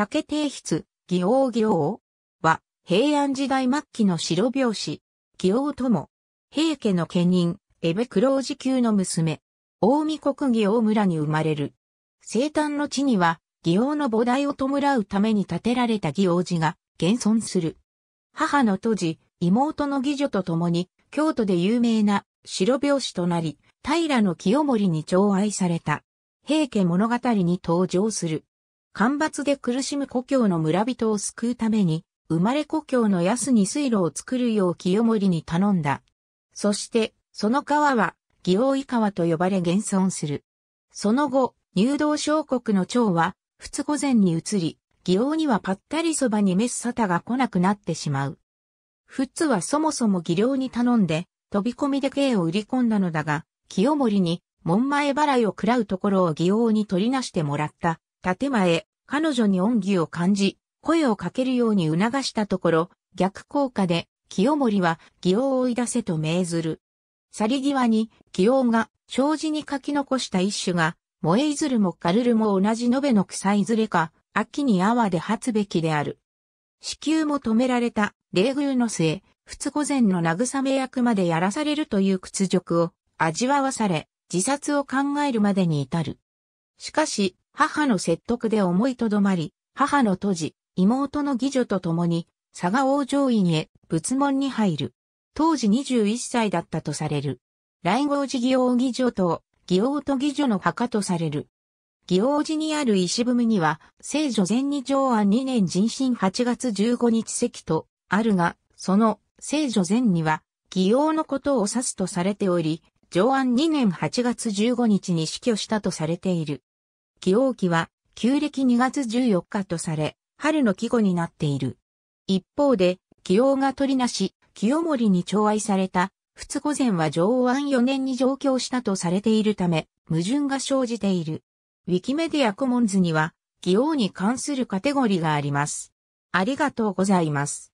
竹提筆、義王義王は、平安時代末期の白拍子、義王とも、平家の家人、エベクロージ級の娘、大見国義王村に生まれる。生誕の地には、義王の菩提を弔うために建てられた義王寺が現存する。母の都時、妹の義女と共に、京都で有名な白拍子となり、平清盛に寵愛された。平家物語に登場する。干ばつで苦しむ故郷の村人を救うために、生まれ故郷の安に水路を作るよう清盛に頼んだ。そして、その川は、義王井川と呼ばれ現存する。その後、入道小国の長は、仏御前に移り、義王にはぱったりそばに滅サタが来なくなってしまう。仏はそもそも義量に頼んで、飛び込みで芸を売り込んだのだが、清盛に、門前払いを食らうところを義王に取りなしてもらった、建前、彼女に恩義を感じ、声をかけるように促したところ、逆効果で、清盛は義を追い出せと命ずる。去り際に、義王が、障子に書き残した一種が、萌えいずるもかるるも同じ延べの草いずれか、秋に泡で発べきである。子宮も止められた、冷遇の末、仏御前の慰め役までやらされるという屈辱を味わわされ、自殺を考えるまでに至る。しかし、母の説得で思いとどまり、母の都じ、妹の義女と共に、佐賀王上院へ仏門に入る。当時21歳だったとされる。来合寺義王義女と、義王と義女の墓とされる。義王寺にある石踏みには、聖女前に、上案2年人身8月15日席と、あるが、その、聖女前には、義王のことを指すとされており、上案2年8月15日に死去したとされている。起王記は、旧暦2月14日とされ、春の季語になっている。一方で、紀王が取りなし、清盛に寵愛された、仏御前は上安4年に上京したとされているため、矛盾が生じている。ウィキメディアコモンズには、紀王に関するカテゴリーがあります。ありがとうございます。